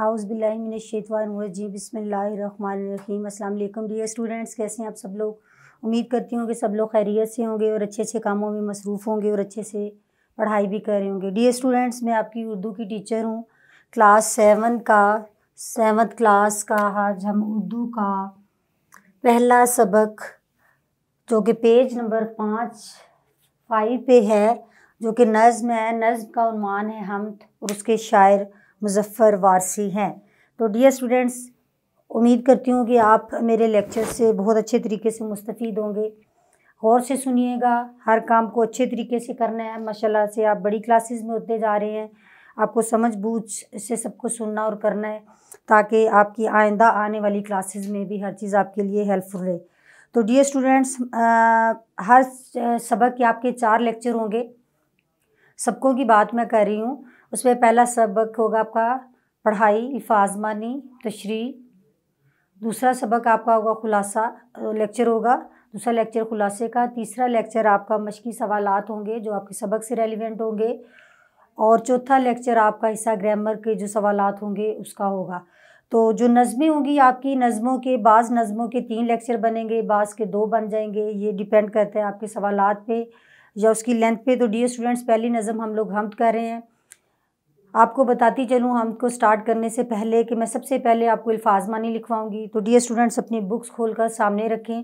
हाउसबिल्लाशतवानजी बसमीम अल्लाम dear students कैसे हैं आप सब लोग उम्मीद करती हूँ कि सब लोग खैरियत से होंगे और अच्छे अच्छे कामों में मसरूफ़ होंगे और अच्छे से पढ़ाई भी कर रहे होंगे डियर स्टूडेंट्स मैं आपकी उर्दू की टीचर हूँ क्लास सेवन का सेवन क्लास का आज हम उर्दू का पहला सबक जो कि पेज नंबर पाँच फाइव पे है जो कि नज़म है नज़म का उनवान है हम और उसके शायर मुजफ़र वारसी हैं तो डियर स्टूडेंट्स उम्मीद करती हूँ कि आप मेरे लेक्चर से बहुत अच्छे तरीके से मुस्तफ़ होंगे गौर से सुनिएगा हर काम को अच्छे तरीके से करना है माशाल्लाह से आप बड़ी क्लासेस में होते जा रहे हैं आपको समझ बूझ से सबको सुनना और करना है ताकि आपकी आइंदा आने वाली क्लासेस में भी हर चीज़ आपके लिए हेल्पफुल रहे तो डियर स्टूडेंट्स हर सबक के आपके चार लेक्चर होंगे सबकों की बात मैं कर रही हूँ उसमें पहला सबक होगा आपका पढ़ाई अल्फाजमानी तशरी दूसरा सबक आपका होगा खुलासा लेक्चर होगा दूसरा लेक्चर खुलासे का तीसरा लेक्चर आपका मशकी सवाल होंगे जो आपके सबक से रेलिवेंट होंगे और चौथा लेक्चर आपका हिस्सा ग्रामर के जो सवाल होंगे उसका होगा तो जो नज़में होंगी आपकी नज़मों के बाद नज़मों के तीन लेक्चर बनेंगे बाज़ के दो बन जाएंगे ये डिपेंड करते हैं आपके सवाल पे या उसकी लेंथ पे तो डी स्टूडेंट्स पहली नज़म हम लोग हम कर रहे हैं आपको बताती चलूँ हम को स्टार्ट करने से पहले कि मैं सबसे पहले आपको अल्फाज मानी लिखवाऊँगी तो डी स्टूडेंट्स अपनी बुक्स खोल कर सामने रखें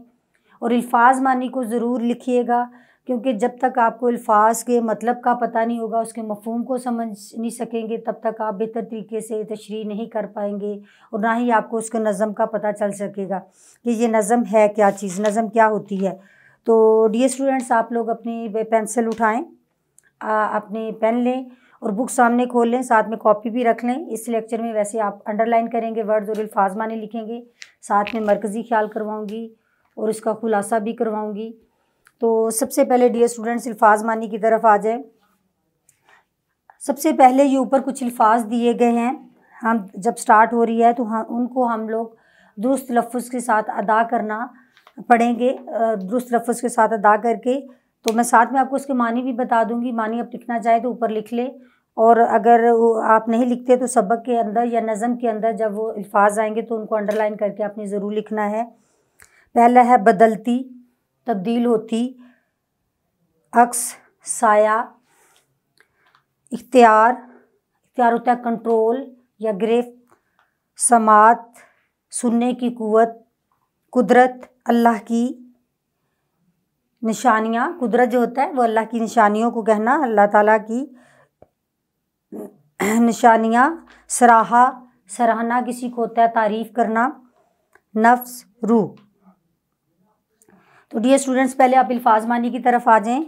और अल्फाज मानी को ज़रूर लिखिएगा क्योंकि जब तक आपको अल्फाज के मतलब का पता नहीं होगा उसके मफहम को समझ नहीं सकेंगे तब तक आप बेहतर तरीके से तशरी नहीं कर पाएंगे और ना ही आपको उसके नज़म का पता चल सकेगा कि ये नज़म है क्या चीज़ नज़म क्या होती है तो डी स्टूडेंट्स आप लोग अपनी पेंसिल उठाएँ अपने पेन लें और बुक सामने खोल लें साथ में कॉपी भी रख लें इस लेक्चर में वैसे आप अंडरलाइन करेंगे वर्ड्स और अल्फाज माने लिखेंगे साथ में मरकज़ी ख्याल करवाऊँगी और इसका खुलासा भी करवाऊँगी तो सबसे पहले डियर स्टूडेंट्स अल्फाज मानी की तरफ आ जाए सबसे पहले ये ऊपर कुछ अल्फाज दिए गए हैं हम जब स्टार्ट हो रही है तो हम उनको हम लोग दुरुस्त लफ्ज़ के साथ अदा करना पढ़ेंगे दुरुस्त लफ्ज़ के साथ अदा करके तो मैं साथ में आपको उसके मानी भी बता दूंगी मानी आप लिखना चाहे तो ऊपर लिख लें और अगर आप नहीं लिखते तो सबक के अंदर या नज़म के अंदर जब वो अल्फाज आएंगे तो उनको अंडरलाइन करके आपने ज़रूर लिखना है पहला है बदलती तब्दील होती अक्स साया इख्तियार इख्तियार होता है कंट्रोल या ग्रेफ समात सुनने की कुवत कुदरत अल्लाह की निशानियाँ कुदरत जो होता है वो अल्लाह की निशानियों को कहना अल्लाह ताला की निशानियाँ सराहा सराहना किसी को होता है तारीफ़ करना नफ्स रूह तो डियर स्टूडेंट्स पहले आप अल्फाज मानी की तरफ आ जाएं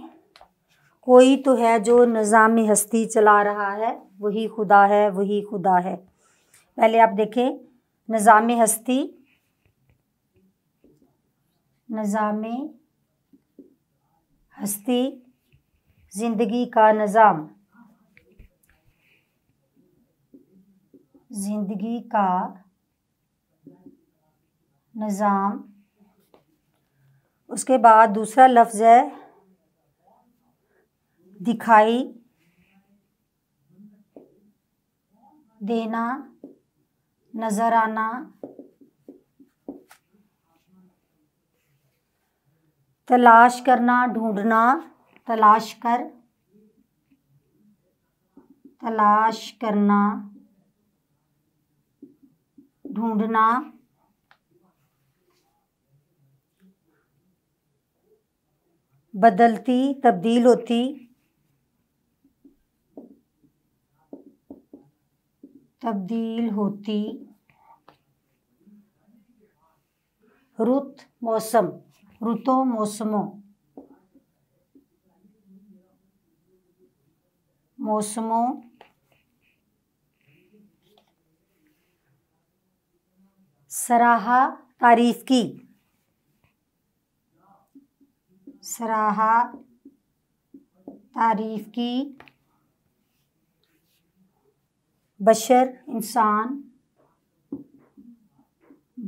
कोई तो है जो निज़ाम हस्ती चला रहा है वही खुदा है वही खुदा है पहले आप देखें निज़ाम हस्ती निज़ाम हस्ती ज़िंदगी का निज़ाम ज़िंदगी का निज़ाम उसके बाद दूसरा लफ्ज़ है दिखाई देना नज़र आना तलाश करना ढूंढना तलाश कर तलाश करना ढूंढना बदलती तब्दील होती तब्दील होती रुत मौसम रुतों मौसमों मौसमों सराहा तारीफ की सराहा तारीफ की बशर इंसान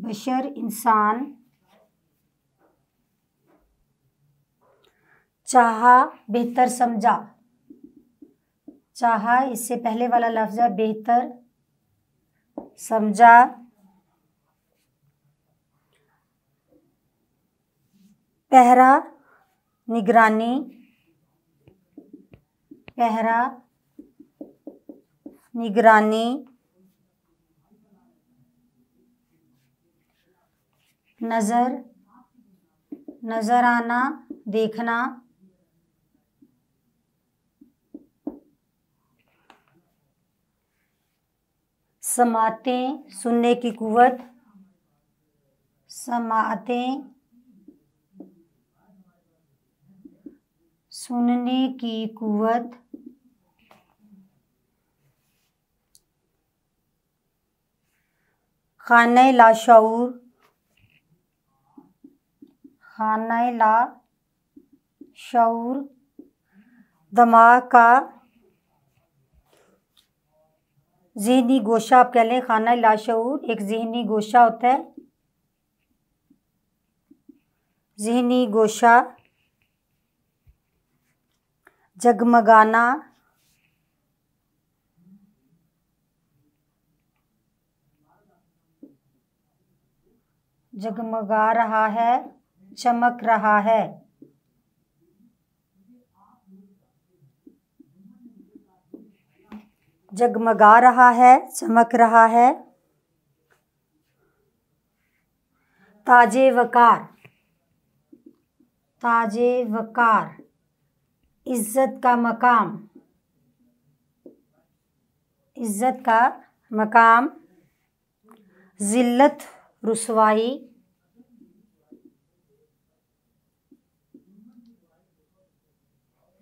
बशर इंसान चाहा बेहतर समझा चाहा इससे पहले वाला लफ्ज़ है बेहतर समझा पहरा निगरानी पहरा निगरानी नज़र नज़र आना देखना समातें सुनने की कुवत समातें सुनने की कुवत खान लाशूर खान ला शूर दिमाग का जहनी गोशा आप कह लें खाना लाशूर एक जहनी गोशा होता है जहनी गोशा जगमगाना जगमगा रहा है चमक रहा है जगमगा रहा है चमक रहा है ताजे वकार ताजे वकार इज्जत का मकाम इज्जत का मकाम ज़िल्लत रसवाई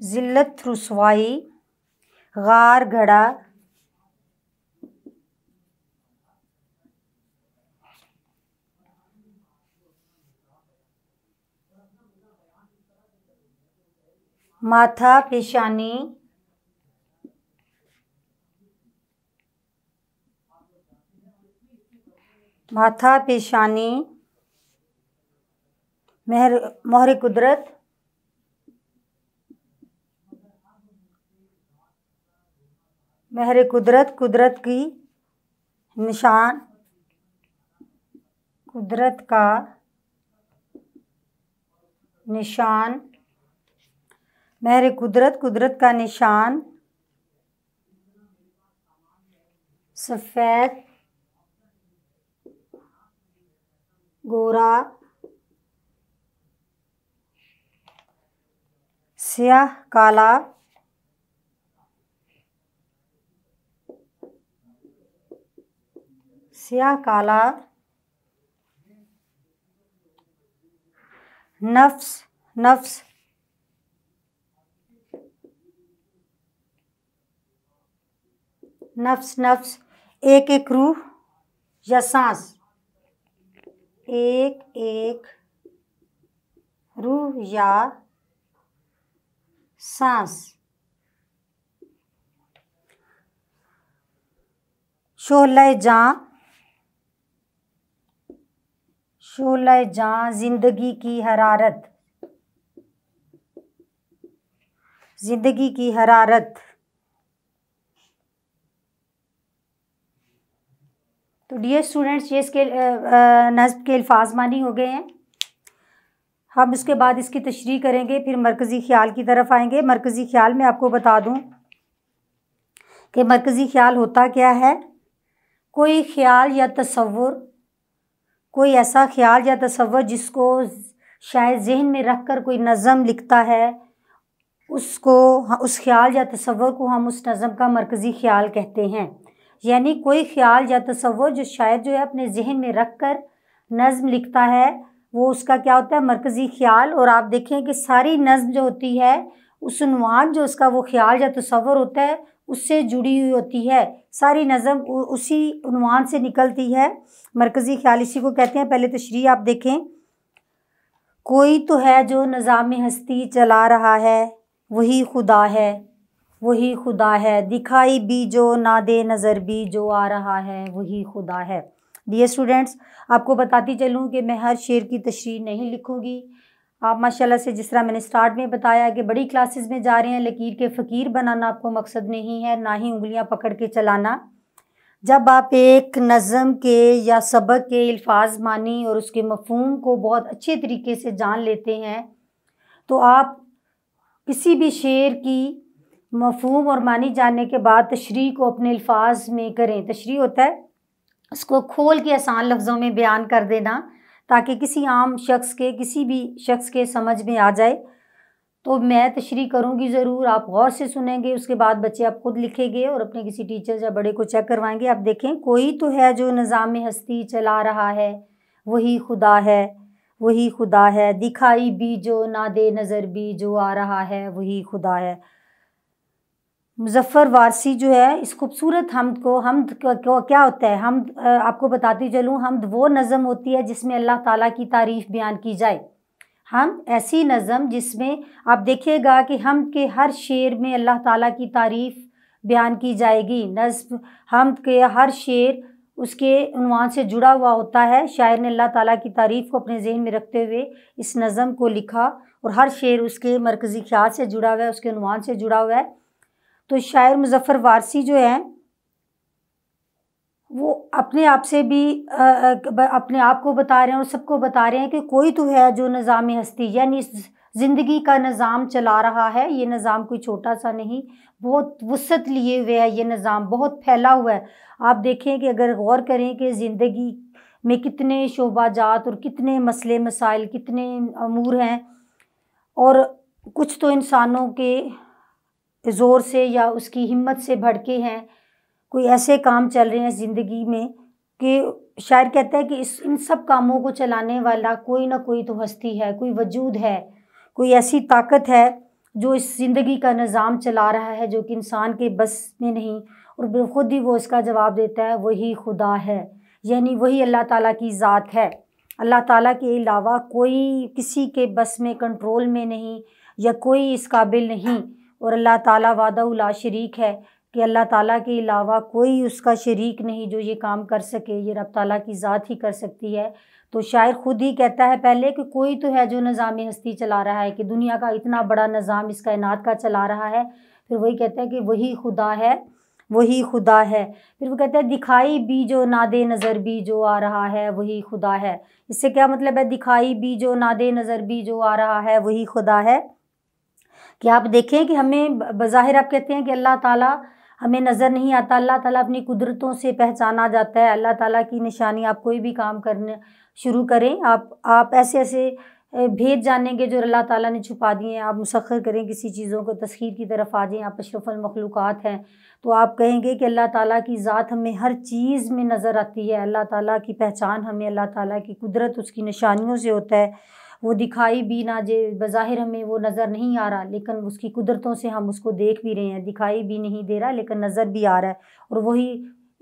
ज़िल्लत रसवाई गार घड़ा माथा पेशानी माथा पेशानी मेहर मोहर कुदरत मेहर कुदरत कुदरत की निशान कुदरत का निशान महर कुदरत कुदरत का निशान सफ़ेद गोरा सियाह काला सियाह काला नफ्स नफ्स नफ्स नफ्स एक एक रूह या सांस एक एक रूह या सांस शोले जाँ शोले जाँ जिंदगी की हरारत जिंदगी की हरारत तो डियर स्टूडेंट्स ये इसके नज़म के अल्फाज मानी हो गए हैं हम उसके बाद इसकी तशरी करेंगे फिर मरकज़ी ख्याल की तरफ आएंगे मरकज़ी ख्याल में आपको बता दूं कि मरकज़ी ख्याल होता क्या है कोई ख्याल या तस्वुर कोई ऐसा ख्याल या तस्वुर जिसको शायद जहन में रख कर कोई नज़म लिखता है उसको उस ख्याल या तस्वुर को हम उस नज़म का मरकज़ी ख्याल कहते हैं यानी कोई ख्याल या तस्वुर जो शायर जो है अपने जहन में रख कर नज़म लिखता है वो उसका क्या होता है मरकज़ी ख्याल और आप देखें कि सारी नज़म जो होती है उसनवान जो उसका वो ख्याल या तस्वर होता है उससे जुड़ी हुई होती है सारी नज़म उसी उनवान से निकलती है मरकज़ी ख्याल इसी को कहते हैं पहले तशरी आप देखें कोई तो है जो निज़ाम हस्ती चला रहा है वही खुदा है वही खुदा है दिखाई भी जो ना दे नज़र भी जो आ रहा है वही खुदा है डियर स्टूडेंट्स आपको बताती चलूँ कि मैं हर शेर की तशरी नहीं लिखूँगी आप माशाल्लाह से जिस तरह मैंने स्टार्ट में बताया कि बड़ी क्लासेस में जा रहे हैं लकीर के फ़कीर बनाना आपको मकसद नहीं है ना ही उंगलियां पकड़ के चलाना जब आप एक नज़म के या सबक के अल्फाज मानी और उसके मफहम को बहुत अच्छे तरीके से जान लेते हैं तो आप किसी भी शेर की मफहम और मानी जानने के बाद तशरी को अपने अल्फाज में करें तशरी होता है उसको खोल के आसान लफ्ज़ों में बयान कर देना ताकि किसी आम शख्स के किसी भी शख्स के समझ में आ जाए तो मैं तशरी करूँगी ज़रूर आप गौर से सुनेंगे उसके बाद बच्चे आप ख़ुद लिखेंगे और अपने किसी टीचर या बड़े को चेक करवाएंगे आप देखें कोई तो है जो निज़ाम हस्ती चला रहा है वही खुदा है वही खुदा है दिखाई भी जो ना दे नज़र भी जो आ रहा है वही खुदा है मुजफ्फ़र वारसी जो है इस खूबसूरत हमद को हमद क्या होता है हम आपको बताती चलूँ हमद वो नज़म होती है जिसमें अल्लाह ताला की तारीफ़ बयान की जाए हम ऐसी नज़म जिसमें आप देखिएगा कि हम के हर शेर में अल्लाह ताला की तारीफ़ बयान की जाएगी नज़म हम के हर शेर उसके उनवान से जुड़ा हुआ होता है शायर ने अल्लाह ताला की तारीफ़ को अपने जहन में रखते हुए इस नज़म को लिखा और हर शेर उसके मरकज़ी ख्याल से जुड़ा हुआ है उसके उनवान से जुड़ा हुआ है तो शायर मुजफ़र वारसी जो है वो अपने आप से भी अपने आप को बता रहे हैं और सबको बता रहे हैं कि कोई तो है जो निज़ाम हस्ती यानी ज़िंदगी का निज़ाम चला रहा है ये निज़ाम कोई छोटा सा नहीं बहुत वसत लिए हुए है ये निज़ाम बहुत फैला हुआ है आप देखें कि अगर गौर करें कि ज़िंदगी में कितने शोबाजात और कितने मसले मसाइल कितने अमूर हैं और कुछ तो इंसानों के ज़ोर से या उसकी हिम्मत से भड़के हैं कोई ऐसे काम चल रहे हैं ज़िंदगी में कि शायर कहता है कि इस इन सब कामों को चलाने वाला कोई ना कोई तो हस्ती है कोई वजूद है कोई ऐसी ताकत है जो इस ज़िंदगी का निज़ाम चला रहा है जो कि इंसान के बस में नहीं और ख़ुद ही वो इसका जवाब देता है वही खुदा है यानी वही अल्लाह ताला की ज़ात है अल्लाह ताला के अलावा कोई किसी के बस में कंट्रोल में नहीं या कोई इस काबिल नहीं और अल्लाह ताला वादा उला शरीक है कि अल्लाह ताला के अलावा कोई उसका शरीक नहीं जो ये काम कर सके ये रब ताला की ज़ात ही कर सकती है तो शायर ख़ुद ही कहता है पहले कि कोई तो है जो निज़ाम हस्ती चला रहा है कि दुनिया का इतना बड़ा निज़ाम इस कायनात का चला रहा है फिर वही कहता है कि वही खुदा है वही खुदा है फिर वो कहता है दिखाई भी जो नादे नज़र भी जो आ रहा है वही खुदा है इससे क्या मतलब है दिखाई भी जो नादे नज़र भी जो आ रहा है वही खुदा है कि आप देखें कि हमें बज़ाहिर आप कहते हैं कि अल्लाह ताला हमें नज़र नहीं आता अल्लाह ताला अपनी कुदरतों से पहचाना जाता है अल्लाह ताला की निशानी आप कोई भी काम करने शुरू करें आप आप ऐसे ऐसे भेद जानेंगे जो अल्लाह ताला ने छुपा दिए हैं आप मुसखर करें किसी चीज़ों को तस्खीर की तरफ आ जाएँ आप अशरफलमखलूक़ हैं तो आप कहेंगे कि अल्लाह ताला की ज़ात हमें हर चीज़ में नज़र आती है अल्लाह ताला की पहचान हमें अल्लाह ताला की कुदरत उसकी निशानियों से होता है वो दिखाई भी ना जे बज़ाहिर हमें वो नज़र नहीं आ रहा लेकिन उसकी कुदरतों से हम उसको देख भी रहे हैं दिखाई भी नहीं दे रहा लेकिन नज़र भी आ रहा है और वही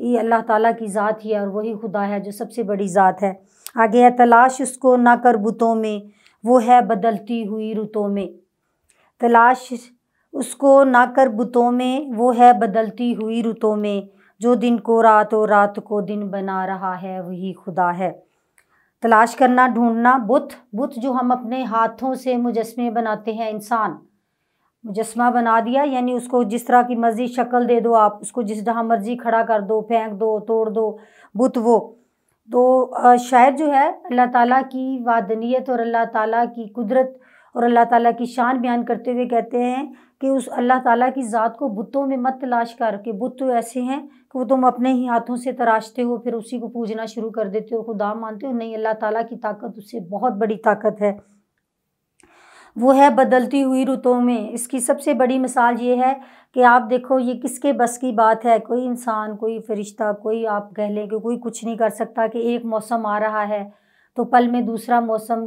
ये अल्लाह ताला की ज़ात ही है और वही खुदा है जो सबसे बड़ी ज़ात है आगे है तलाश उसको ना कर बुतों में वो है बदलती हुई रुतों में तलाश उसको ना कर बुतों में वो है बदलती हुई रुतों में जो दिन को रात और रात को दिन बना रहा है वही खुदा है तलाश करना ढूंढना बुत बुत जो हम अपने हाथों से मुजस्मे बनाते हैं इंसान मुजस्मा बना दिया यानी उसको जिस तरह की मर्ज़ी शक्ल दे दो आप उसको जिस जहाँ मर्ज़ी खड़ा कर दो फेंक दो तोड़ दो बुत वो तो शायद जो है अल्लाह ताला की वादनीत और अल्लाह ताला की कुदरत और अल्लाह ताला की शान बयान करते हुए कहते हैं कि उस अल्लाह ताला की ज़ात को बुतों में मत तलाश कर के बुत तो ऐसे हैं कि वो तुम अपने ही हाथों से तराशते हो फिर उसी को पूजना शुरू कर देते हो खुदा मानते हो नहीं अल्लाह ताला की ताकत उससे बहुत बड़ी ताकत है वो है बदलती हुई रुतों में इसकी सबसे बड़ी मिसाल ये है कि आप देखो ये किसके बस की बात है कोई इंसान कोई फरिश्ता कोई आप कह लें कि कोई कुछ नहीं कर सकता कि एक मौसम आ रहा है तो पल में दूसरा मौसम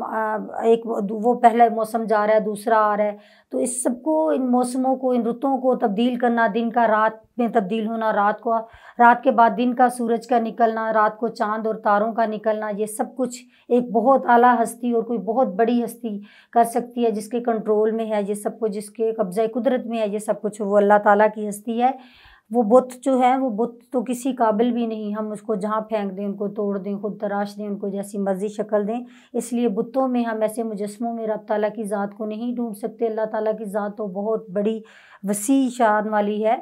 एक वो पहला मौसम जा रहा है दूसरा आ रहा है तो इस सबको इन मौसमों को इन रुतों को तब्दील करना दिन का रात में तब्दील होना रात को रात के बाद दिन का सूरज का निकलना रात को चांद और तारों का निकलना ये सब कुछ एक बहुत आला हस्ती और कोई बहुत बड़ी हस्ती कर सकती है जिसके कंट्रोल में है ये सब कुछ जिसके कब्ज़ा कुदरत में है ये सब कुछ वो अल्लाह ताला की हस्ती है वो बुत जो है वो बुत तो किसी काबिल भी नहीं हम उसको जहाँ फेंक दें उनको तोड़ दें खुद तराश दें उनको जैसी मर्ज़ी शक्ल दें इसलिए बुतों में हम ऐसे मुजस्मों में रब ताला की ज़ात को नहीं ढूंढ सकते अल्लाह ताला की ज़ात तो बहुत बड़ी वसी शान वाली है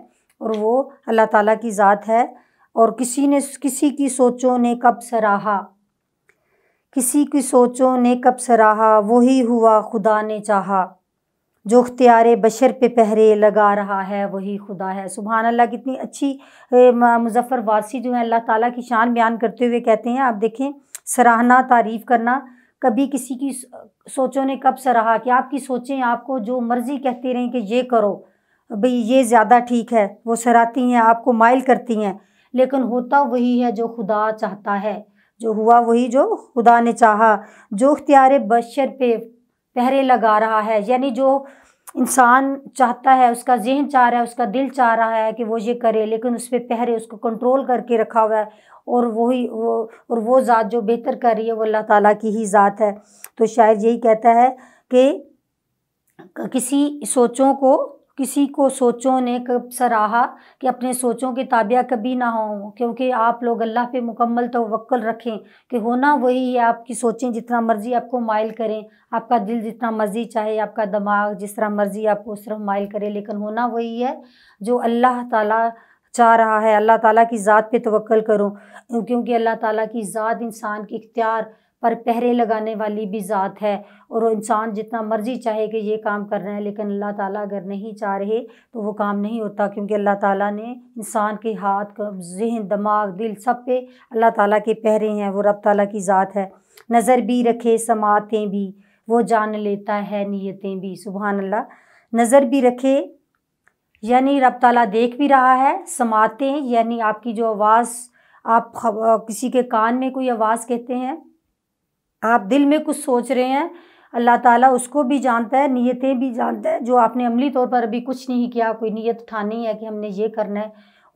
और वो अल्लाह ताला की ज़ात है और किसी ने किसी की सोचों ने कब सराहा किसी की सोचों ने कब सराहा वही हुआ खुदा ने चाहा जो अख्तियार बशर पे पहरे लगा रहा है वही खुदा है सुबहान अल्लाह कितनी अच्छी मुजफ़र वारसी जो है अल्लाह ताला की शान बयान करते हुए कहते हैं आप देखें सराहना तारीफ़ करना कभी किसी की सोचों ने कब सराहा कि आपकी सोचें आपको जो मर्ज़ी कहती रहें कि ये करो भाई ये ज़्यादा ठीक है वो सराहती हैं आपको माइल करती हैं लेकिन होता वही है जो खुदा चाहता है जो हुआ वही जो खुदा ने चाहा जो अख्तियार बशर पे पहरे लगा रहा है यानी जो इंसान चाहता है उसका जहन चाह रहा है उसका दिल चाह रहा है कि वो ये करे लेकिन उस पर पहरे उसको कंट्रोल करके रखा हुआ है और वही वो और वो ज़ात जो बेहतर कर रही है वो अल्लाह ताला की ही ज़ात है तो शायर यही कहता है कि किसी सोचों को किसी को सोचों ने कब सराहा कि अपने सोचों के ताबिया कभी ना हो क्योंकि आप लोग अल्लाह पे मुकम्मल तवक्ल रखें कि होना वही है आपकी सोचें जितना मर्ज़ी आपको माइल करें आपका दिल जितना मर्ज़ी चाहे आपका दिमाग जिस तरह मर्ज़ी आपको उस तरह माइल करें लेकिन होना वही है जो अल्लाह ताला चाह रहा है अल्लाह ताला की ज़ात पे तवक्ल करो क्योंकि अल्लाह ताला की ज़ात इंसान की इख्तियार पर पहरे लगाने वाली भी ज़ात है और इंसान जितना मर्ज़ी चाहे कि ये काम कर रहे है लेकिन अल्लाह ताला अगर नहीं चाह रहे तो वो काम नहीं होता क्योंकि अल्लाह ताला ने इंसान के हाथ जहन दिमाग दिल सब पे अल्लाह ताला के पहरे हैं वो रब ताला की ज़ात है नज़र भी रखे समातें भी वो जान लेता है नीयतें भी सुबहान अल्लाह नज़र भी रखे यानी रब ताला देख भी रहा है समातें यानी आपकी जो आवाज़ आप किसी के कान में कोई आवाज़ कहते हैं आप दिल में कुछ सोच रहे हैं अल्लाह ताला उसको भी जानता है नीयतें भी जानता है जो आपने अमली तौर पर अभी कुछ नहीं किया कोई नीयत उठानी है कि हमने ये करना है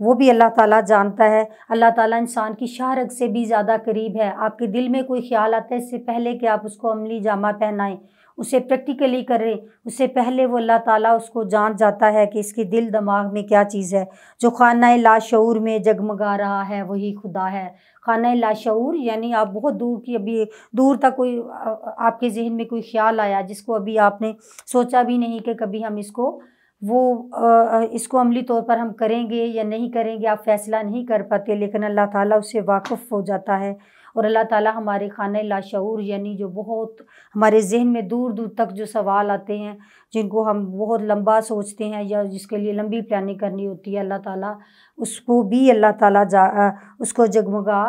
वो भी अल्लाह ताला जानता है अल्लाह ताला इंसान की शाहरग से भी ज़्यादा करीब है आपके दिल में कोई ख्याल आता है इससे पहले कि आप उसको अमली जामा पहनाएं उसे प्रैक्टिकली करें उससे पहले वो अल्लाह ताला उसको जान जाता है कि इसके दिल दिमाग में क्या चीज़ है जो खाना लाशूर में जगमगा रहा है वही खुदा है खाना लाशूर यानी आप बहुत दूर की अभी दूर तक कोई आपके जहन में कोई ख्याल आया जिसको अभी आपने सोचा भी नहीं कि कभी हम इसको वो इसको अमली तौर पर हम करेंगे या नहीं करेंगे आप फैसला नहीं कर पाते लेकिन अल्लाह ताला उससे वाक़फ़ हो जाता है और अल्लाह ताला हमारे खाना लाशूर यानी जो बहुत हमारे जहन में दूर दूर तक जो सवाल आते हैं जिनको हम बहुत लंबा सोचते हैं या जिसके लिए लंबी प्लानिंग करनी होती है अल्लाह ताली उसको भी अल्लाह ताली जा उसको जगमगा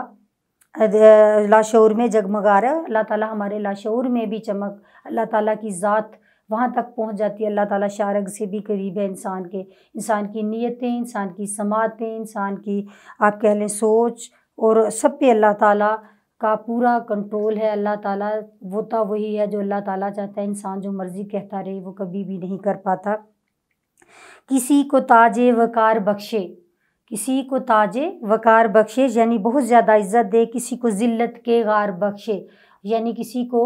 लाशूर में जगमगा रहा अल्लाह ताली हमारे लाशूर में भी चमक अल्लाह ताली की ज़ात वहाँ तक पहुँच जाती है अल्लाह ताला शारग से भी करीब है इंसान के इंसान की नीयतें इंसान की समातें इंसान की आप कह लें सोच और सब पे अल्लाह ताला का पूरा कंट्रोल है अल्लाह ताला वो तो वही है जो अल्लाह ताला चाहता है इंसान जो मर्ज़ी कहता रहे वो कभी भी नहीं कर पाता किसी को ताज वकार बख्शे किसी को ताजे वकार बख्शे यानी बहुत ज़्यादा इज्जत दे किसी को ज़िल्लत के गार बख्शे यानी किसी को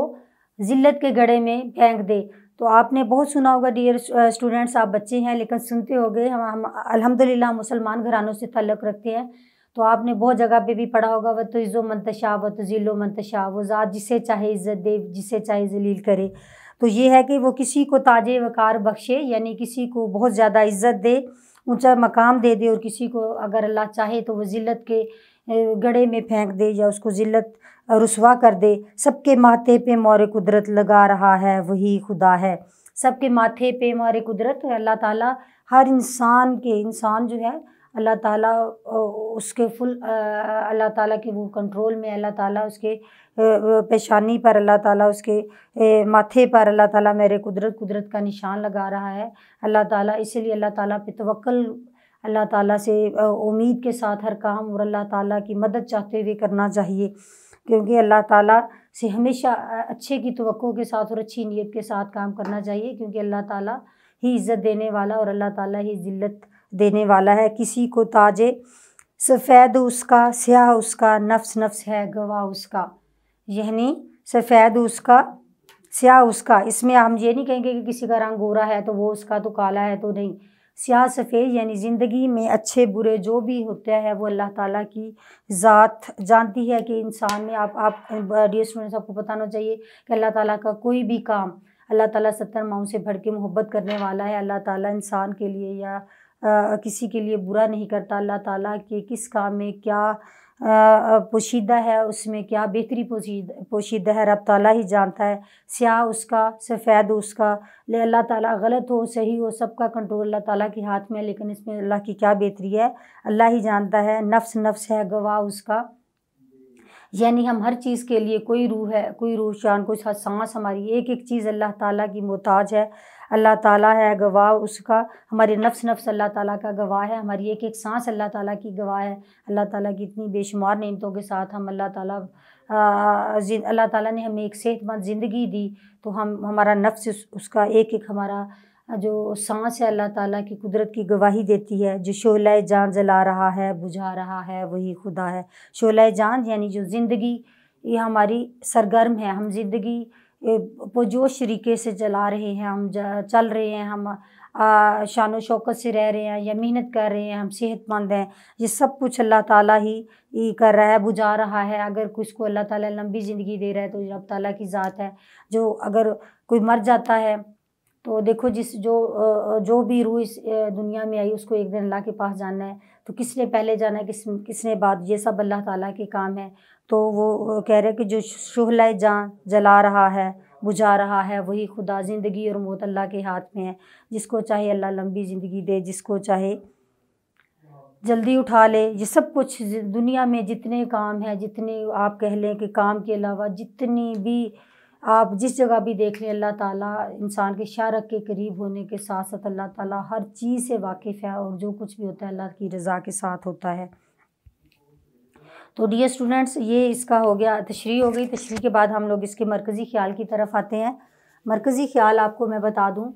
ज़िल्लत के गड़े में फेंक दे तो आपने बहुत सुना होगा डियर स्टूडेंट्स uh, आप बच्चे हैं लेकिन सुनते गए हम हम अलहमदिल्ला मुसलमान घरानों से तल्लक रखते हैं तो आपने बहुत जगह पे भी पढ़ा होगा वह तो इज़ो मंतशा व तो ज़िलो मंतशा वो ज़ात जिसे चाहे इज़्ज़त दे जिसे चाहे जलील करे तो ये है कि वो किसी को ताज वकार बख्शे यानी किसी को बहुत ज़्यादा इज़्ज़त दे ऊंचा मकाम दे दे और किसी को अगर अल्लाह चाहे तो वो ज़िल्त के गड़े में फेंक दे या उसको ज़िल्त रसवा कर दे सबके माथे पे मौर कुदरत लगा रहा है वही खुदा है सबके माथे पे मौर कुदरत अल्लाह ताला हर इंसान के इंसान जो है अल्लाह ताला उसके फुल अल्लाह ताला के वो कंट्रोल में अल्लाह ताला उसके पेशानी पर अल्लाह ताला उसके माथे पर अल्लाह ताला मेरे कुदरत कुदरत का निशान लगा रहा है अल्लाह ताला इसलिए अल्लाह ताला पे तवक्ल अल्लाह ताला से उम्मीद के साथ हर काम और अल्लाह ताला की मदद चाहते हुए करना चाहिए क्योंकि अल्लाह ताला से हमेशा अच्छे की तो के साथ और अच्छी नीयत के साथ काम करना चाहिए क्योंकि अल्लाह ताला ही इज़्ज़त देने वाला और अल्लाह ताला ही ज़िल्लत देने वाला है किसी को ताजे सफ़ेद उसका स्याह उसका नफ्स नफ्स है गवाह उसका यानी सफ़ेद उसका स्याह उसका इसमें हम ये नहीं कहेंगे कि किसी का रंग गोरा है तो वो उसका तो काला है तो नहीं स्याह सफ़ेद यानी ज़िंदगी में अच्छे बुरे जो भी होता है वो अल्लाह ताला की ज़ात जानती है कि इंसान में आप आप डी स्टूडेंट्स आपको बताना चाहिए कि अल्लाह ताला का कोई भी काम अल्लाह ताला सत्तर माओ से भर के मोहब्बत करने वाला है अल्लाह ताला इंसान के लिए या आ, किसी के लिए बुरा नहीं करता अल्लाह ताली के किस काम में क्या पोशीदा है उसमें क्या बेहतरी पोशीद पोशीदा है रब ताला ही जानता है स्याह उसका सफ़ेद उसका ले अल्लाह ताला गलत हो सही हो सबका कंट्रोल अल्लाह ताला के हाथ में है लेकिन इसमें अल्लाह की क्या बेहतरी है अल्लाह ही जानता है नफ्स नफ्स है गवाह उसका यानी हम हर चीज़ के लिए कोई रूह है कोई रूह शान कोई सांस हमारी एक एक चीज़ अल्लाह ताला की मोहताज है अल्लाह ताला है गवाह उसका हमारे नफ्स नफ्स अल्लाह ताला का गवाह है हमारी एक एक सांस अल्लाह ताला की गवाह है अल्लाह ताला की इतनी बेशुमार नियमतों के साथ हम अल्लाह ताला अल्लाह ताला ने हमें एक सेहतमंद ज़िंदगी दी तो हम हमारा नफ्स उसका एक एक हमारा जो सांस है अल्लाह ताला की कुदरत की गवाही देती है जो शोला जान जला रहा है बुझा रहा है वही खुदा है शोला जान यानी जो ज़िंदगी ये हमारी सरगर्म है हम ज़िंदगी पुरजोश तरीके से चला रहे हैं हम चल रहे हैं हम शान शौकत से रह रहे हैं या मेहनत कर रहे हैं हम सेहतमंद हैं ये सब कुछ अल्लाह ताला ही, कर रहा है बुझा रहा है अगर कुछ को अल्लाह ताला लंबी ज़िंदगी दे रहा है तो रब ताला की ज़ात है जो अगर कोई मर जाता है तो देखो जिस जो जो भी रूह इस दुनिया में आई उसको एक दिन अल्लाह के पास जाना है तो किसने पहले जाना है किस किसने बाद ये सब अल्लाह ताला के काम है तो वो कह रहे कि जो शुहला जान जला रहा है बुझा रहा है वही खुदा ज़िंदगी और मौत अल्लाह के हाथ में है जिसको चाहे अल्लाह लंबी ज़िंदगी दे जिसको चाहे जल्दी उठा ले ये सब कुछ दुनिया में जितने काम हैं जितने आप कह लें कि काम के अलावा जितनी भी आप जिस जगह भी देख लें अल्लाह ताला इंसान के शारक के करीब होने के साथ साथ अल्लाह ताला हर चीज़ से वाकिफ़ है और जो कुछ भी होता है अल्लाह की रज़ा के साथ होता है तो डियर स्टूडेंट्स ये इसका हो गया तशरी हो गई तशरी के बाद हम लोग इसके मरकज़ी ख्याल की तरफ आते हैं मरकज़ी ख्याल आपको मैं बता दूँ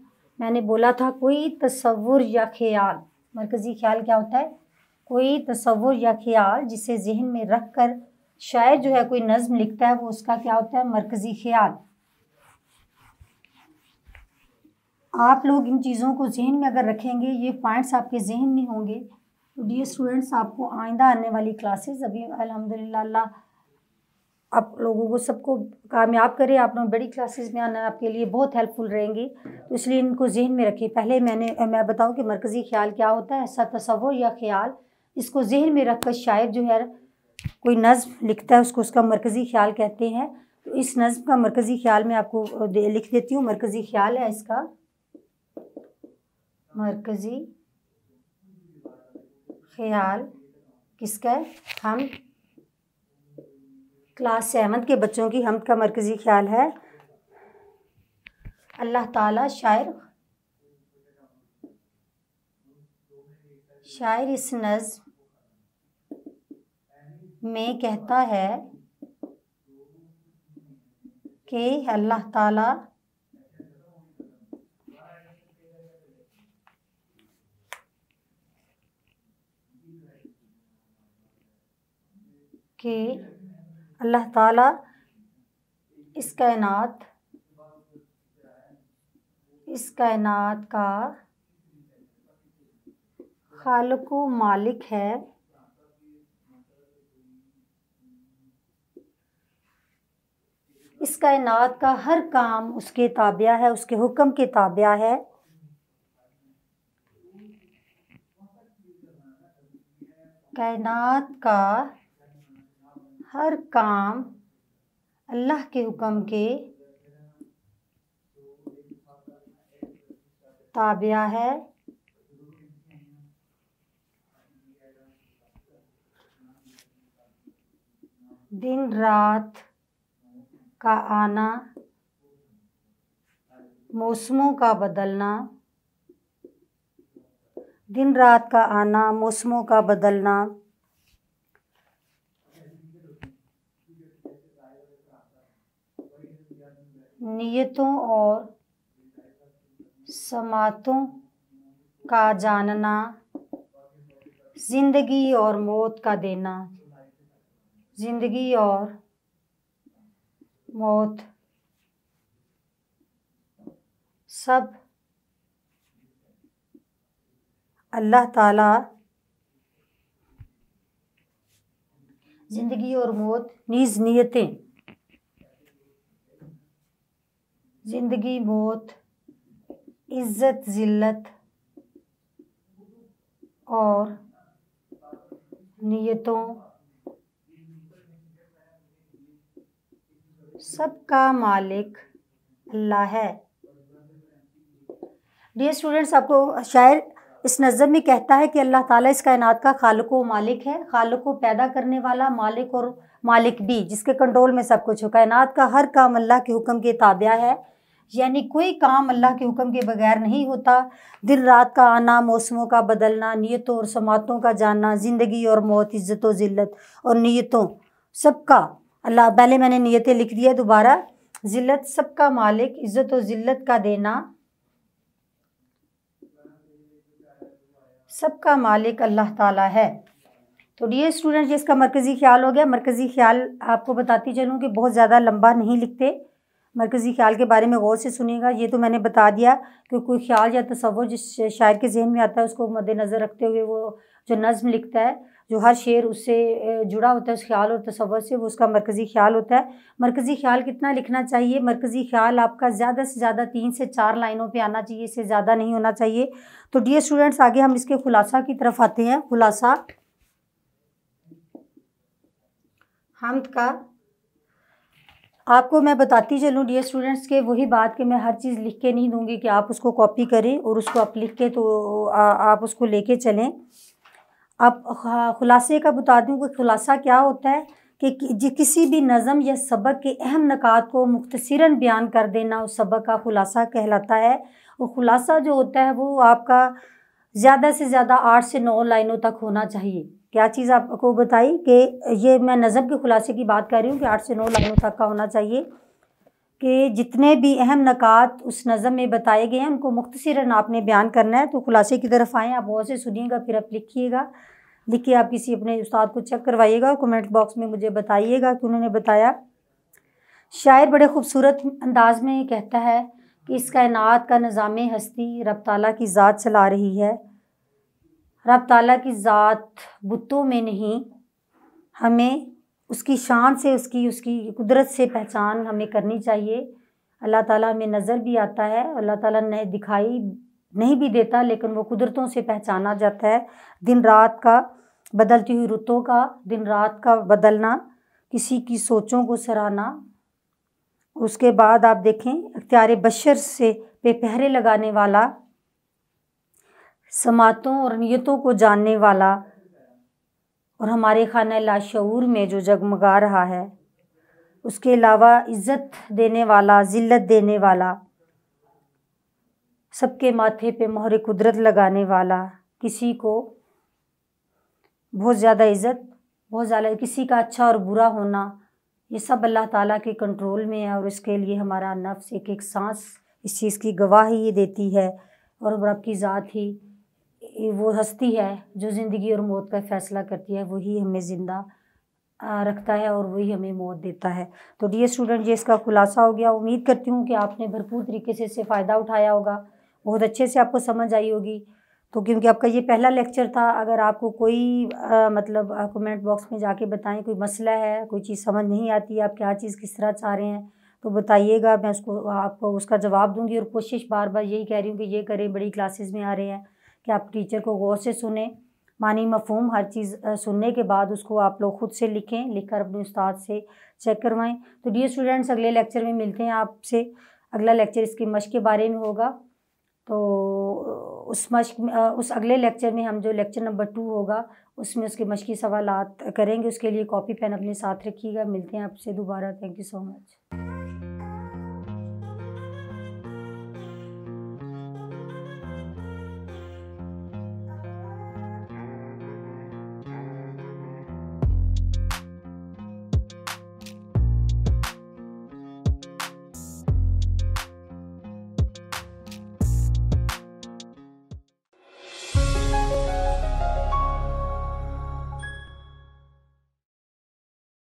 मैंने बोला था कोई तस्वुर या ख्याल मरकज़ी ख्याल क्या होता है कोई तस्वुर या ख्याल जिसे जहन में रख कर शायर जो है कोई नज़म लिखता है वो उसका क्या होता है मरकज़ी ख्याल आप लोग इन चीज़ों को जहन में अगर रखेंगे ये पॉइंट्स आपके जहन में होंगे तो डी स्टूडेंट्स आपको आइंदा आने वाली क्लासेस अभी अल्हम्दुलिल्लाह आप लोगों को सबको कामयाब करें आप लोग बड़ी क्लासेस में आना आपके लिए बहुत हेल्पफुल रहेंगे तो इसलिए इनको जहन में रखें पहले मैंने मैं बताऊँ कि मरकज़ी ख्याल क्या होता है ऐसा तस्वुर या ख्याल इसको जहन में रख कर शायर जो है कोई नज़म लिखता है उसको उसका मरकज़ी ख्याल कहते हैं तो इस नज़म का मरकज़ी ख्याल मैं आपको दे, लिख देती हूँ मरकज़ी ख्याल है इसका मरकज़ी ख्याल किसका है हम क्लास सेवन के बच्चों की हम का मरकज़ी ख्याल है अल्लाह ताला शायर शायर इस नज़म में कहता है कि अल्लाह ताला कि अल्लाह ताला इस कायनात इस कायनात का खालको मालिक है इस कायनात का हर काम उसके ताबिया है उसके हुक्म के ताबिया है कायनात का हर काम अल्लाह के हुक्म के ताबिया है दिन रात का आना मौसमों का बदलना दिन रात का आना मौसमों का बदलना नियतों और समातों का जानना ज़िंदगी और मौत का देना ज़िंदगी और मौत सब अल्लाह ताला ज़िंदगी और मौत नीज नीयतें ज़िंदगी मौत इज़्ज़त ज़िल्लत और नीयतों सबका मालिक अल्लाह है डियर स्टूडेंट्स आपको शायर इस नज़म में कहता है कि अल्लाह ताला इस कायनात का खालक व मालिक है खालक को पैदा करने वाला मालिक और मालिक भी जिसके कंट्रोल में सब कुछ हो कायनात का हर काम अल्लाह के हुक्म के ताबिया है यानी कोई काम अल्लाह के हुक्म के बगैर नहीं होता दिन रात का आना मौसमों का बदलना नीयतों और समातों का जानना ज़िंदगी और मौत इज़्ज़त व ज़िल्लत और नीयतों सबका अल्लाह पहले मैंने नीयतें लिख दिया दोबारा ज़िल्लत सबका मालिक इज़्ज़त और ज़िल्लत का देना सबका मालिक अल्लाह ताला है तो डियर स्टूडेंट जिसका मरकज़ी ख्याल हो गया मरकज़ी ख्याल आपको बताती चलूँ कि बहुत ज़्यादा लंबा नहीं लिखते मरकज़ी ख्याल के बारे में गौर से सुनिएगा ये तो मैंने बता दिया कि कोई ख्याल या तस्वुर जिस शायर के जहन में आता है उसको मद्दनज़र रखते हुए वो जो नज़म लिखता है जो हर शेर उससे जुड़ा होता है उस ख्याल और तस्वर से वो उसका मरकज़ी ख्याल होता है मरकज़ी ख्याल कितना लिखना चाहिए मरकज़ी ख्याल आपका ज़्यादा से ज़्यादा तीन से चार लाइनों पे आना चाहिए इससे ज़्यादा नहीं होना चाहिए तो डी स्टूडेंट्स आगे हम इसके खुलासा की तरफ आते हैं खुलासा हम का आपको मैं बताती चलूँ डी स्टूडेंट्स के वही बात कि मैं हर चीज़ लिख के नहीं दूँगी कि आप उसको कॉपी करें और उसको आप लिख के तो आ, आप उसको लेके चलें आप खुलासे का बता दूँ कि खुलासा क्या होता है कि किसी भी नज़म या सबक के अहम नक़ात को मुख्तसरा बयान कर देना उस सबक का ख़ुलासा कहलाता है और ख़ुलासा जो होता है वो आपका ज़्यादा से ज़्यादा आठ से नौ लाइनों तक होना चाहिए क्या चीज़ आपको बताई कि ये मैं नज़म के ख़ुलासे की बात कर रही हूँ कि आठ से नौ लाइनों तक का होना चाहिए कि जितने भी अहम नकात उस नज़म में बताए गए हैं उनको मुख्तसरा आपने बयान करना है तो खुलासे की तरफ आएँ आप बहुत से सुनिएगा फिर आप लिखिएगा लिख के आप किसी अपने उस्ताद को चेक करवाइएगा और कमेंट बॉक्स में मुझे बताइएगा कि उन्होंने बताया शायर बड़े खूबसूरत अंदाज में कहता है कि इस कायनात का निज़ाम हस्ती रब ताला की ज़ात चला रही है रब ताला की ज़ात बुतों में नहीं हमें उसकी शान से उसकी उसकी कुदरत से पहचान हमें करनी चाहिए अल्लाह ताला हमें नज़र भी आता है अल्लाह ताला ने दिखाई नहीं भी देता लेकिन वो कुदरतों से पहचाना जाता है दिन रात का बदलती हुई रुतों का दिन रात का बदलना किसी की सोचों को सराहना उसके बाद आप देखें अख्तियार बशर से पे पहरे लगाने वाला समातों और नीयतों को जानने वाला और हमारे खाना लाशूर में जो जगमगा रहा है उसके अलावा इज़्ज़त देने वाला ज़िल्लत देने वाला सबके माथे पे मोहर कुदरत लगाने वाला किसी को बहुत ज़्यादा इज़्ज़त बहुत ज़्यादा किसी का अच्छा और बुरा होना ये सब अल्लाह ताला के कंट्रोल में है और इसके लिए हमारा नफ्स एक एक सांस इस चीज़ की गवाही ये देती है और रब की ज़ात ही वो हस्ती है जो ज़िंदगी और मौत का फ़ैसला करती है वही हमें ज़िंदा रखता है और वही हमें मौत देता है तो डी स्टूडेंट ये इसका खुलासा हो गया उम्मीद करती हूँ कि आपने भरपूर तरीके से इससे फ़ायदा उठाया होगा बहुत अच्छे से आपको समझ आई होगी तो क्योंकि आपका ये पहला लेक्चर था अगर आपको कोई आ, मतलब कमेंट बॉक्स में जाके बताएं कोई मसला है कोई चीज़ समझ नहीं आती आप क्या चीज़ किस तरह चाह रहे हैं तो बताइएगा मैं उसको आपको उसका जवाब दूंगी और कोशिश बार बार यही कह रही हूँ कि ये करें बड़ी क्लासेस में आ रहे हैं कि आप टीचर को गौर से सुने मानी मफहम हर चीज़ सुनने के बाद उसको आप लोग ख़ुद से लिखें लिखकर अपने उस्ताद से चेक करवाएं तो डी स्टूडेंट्स अगले लेक्चर में मिलते हैं आपसे अगला लेक्चर इसकी मश्क के बारे में होगा तो उस मश्क उस अगले लेक्चर में हम जो लेक्चर नंबर टू होगा उसमें उसके मश्की सवाल करेंगे उसके लिए कॉपी पेन अपने साथ रखिएगा मिलते हैं आपसे दोबारा थैंक यू सो मच